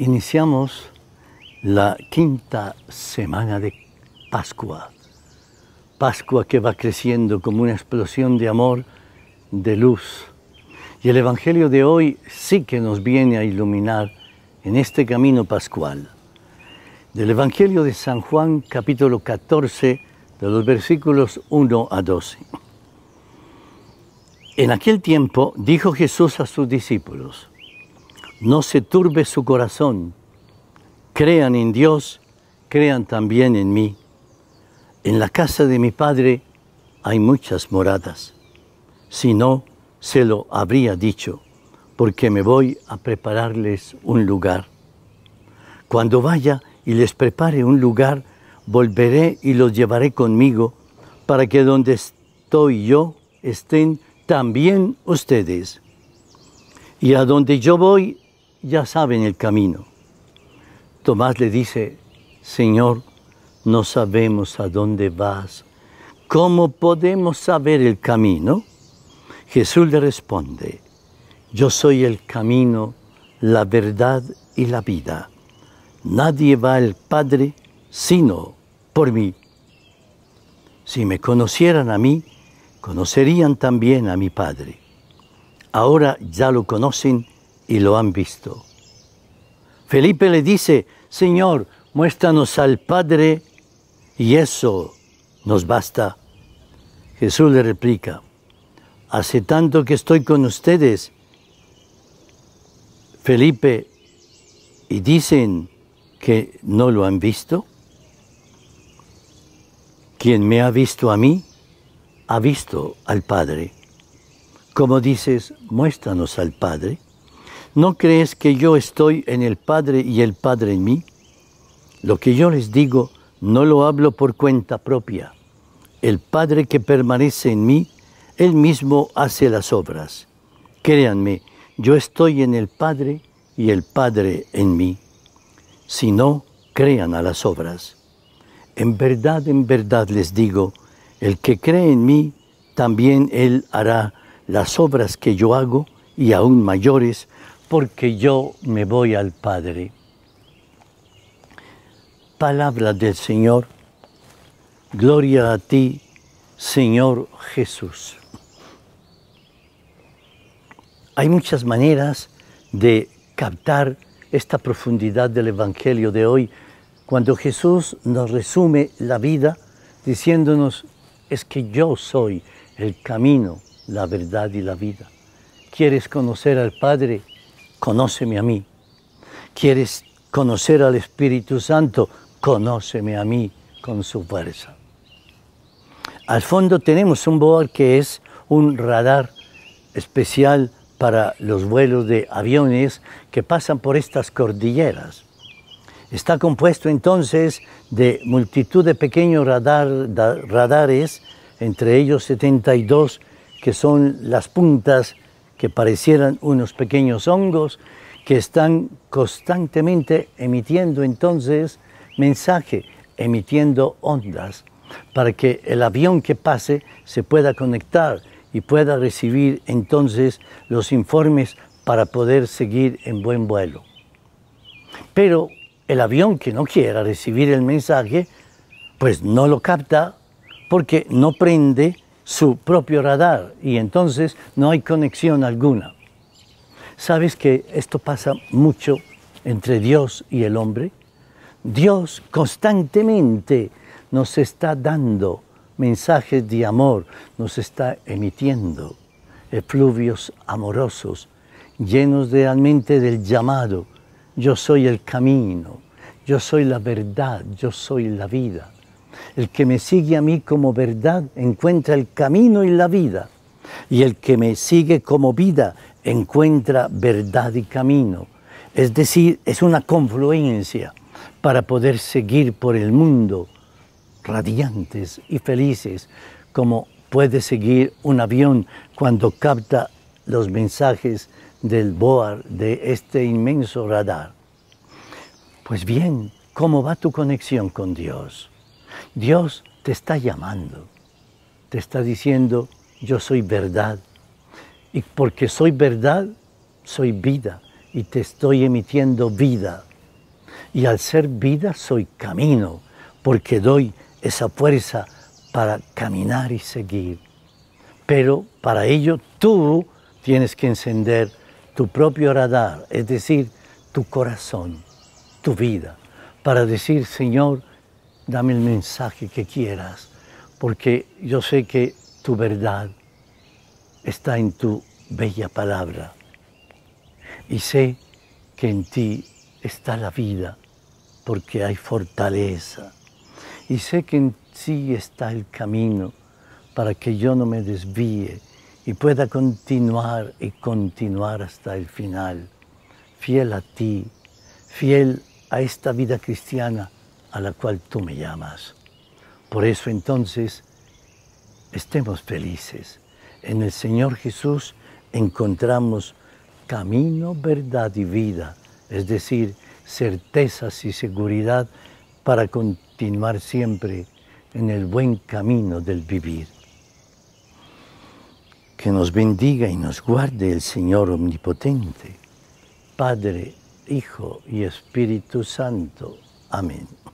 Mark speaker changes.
Speaker 1: Iniciamos la quinta semana de Pascua. Pascua que va creciendo como una explosión de amor, de luz. Y el Evangelio de hoy sí que nos viene a iluminar en este camino pascual. Del Evangelio de San Juan capítulo 14, de los versículos 1 a 12. En aquel tiempo dijo Jesús a sus discípulos, no se turbe su corazón. Crean en Dios, crean también en mí. En la casa de mi Padre hay muchas moradas. Si no, se lo habría dicho, porque me voy a prepararles un lugar. Cuando vaya y les prepare un lugar, volveré y los llevaré conmigo, para que donde estoy yo estén también ustedes. Y a donde yo voy, ya saben el camino. Tomás le dice, Señor, no sabemos a dónde vas. ¿Cómo podemos saber el camino? Jesús le responde, yo soy el camino, la verdad y la vida. Nadie va al Padre sino por mí. Si me conocieran a mí, conocerían también a mi Padre. Ahora ya lo conocen y lo han visto. Felipe le dice, Señor, muéstranos al Padre y eso nos basta. Jesús le replica, hace tanto que estoy con ustedes, Felipe, y dicen que no lo han visto. Quien me ha visto a mí, ha visto al Padre. Como dices, muéstranos al Padre. ¿no crees que yo estoy en el Padre y el Padre en mí? Lo que yo les digo no lo hablo por cuenta propia. El Padre que permanece en mí, Él mismo hace las obras. Créanme, yo estoy en el Padre y el Padre en mí. Si no, crean a las obras. En verdad, en verdad les digo, el que cree en mí, también Él hará las obras que yo hago y aún mayores porque yo me voy al Padre. Palabra del Señor. Gloria a ti, Señor Jesús. Hay muchas maneras de captar esta profundidad del Evangelio de hoy, cuando Jesús nos resume la vida diciéndonos, es que yo soy el camino, la verdad y la vida. ¿Quieres conocer al Padre? conóceme a mí. ¿Quieres conocer al Espíritu Santo? Conóceme a mí con su fuerza. Al fondo tenemos un board que es un radar especial para los vuelos de aviones que pasan por estas cordilleras. Está compuesto entonces de multitud de pequeños radares, entre ellos 72 que son las puntas que parecieran unos pequeños hongos que están constantemente emitiendo entonces mensaje, emitiendo ondas, para que el avión que pase se pueda conectar y pueda recibir entonces los informes para poder seguir en buen vuelo. Pero el avión que no quiera recibir el mensaje, pues no lo capta porque no prende su propio radar y entonces no hay conexión alguna. ¿Sabes que esto pasa mucho entre Dios y el hombre? Dios constantemente nos está dando mensajes de amor, nos está emitiendo efluvios amorosos, llenos realmente del llamado. Yo soy el camino, yo soy la verdad, yo soy la vida. El que me sigue a mí como verdad encuentra el camino y la vida. Y el que me sigue como vida encuentra verdad y camino. Es decir, es una confluencia para poder seguir por el mundo radiantes y felices, como puede seguir un avión cuando capta los mensajes del BOAR, de este inmenso radar. Pues bien, ¿cómo va tu conexión con Dios? Dios te está llamando, te está diciendo, yo soy verdad. Y porque soy verdad, soy vida y te estoy emitiendo vida. Y al ser vida soy camino, porque doy esa fuerza para caminar y seguir. Pero para ello tú tienes que encender tu propio radar, es decir, tu corazón, tu vida, para decir, Señor, dame el mensaje que quieras, porque yo sé que tu verdad está en tu bella palabra. Y sé que en ti está la vida, porque hay fortaleza. Y sé que en ti está el camino para que yo no me desvíe y pueda continuar y continuar hasta el final, fiel a ti, fiel a esta vida cristiana a la cual tú me llamas. Por eso entonces, estemos felices. En el Señor Jesús encontramos camino, verdad y vida, es decir, certezas y seguridad para continuar siempre en el buen camino del vivir. Que nos bendiga y nos guarde el Señor Omnipotente, Padre, Hijo y Espíritu Santo. Amén.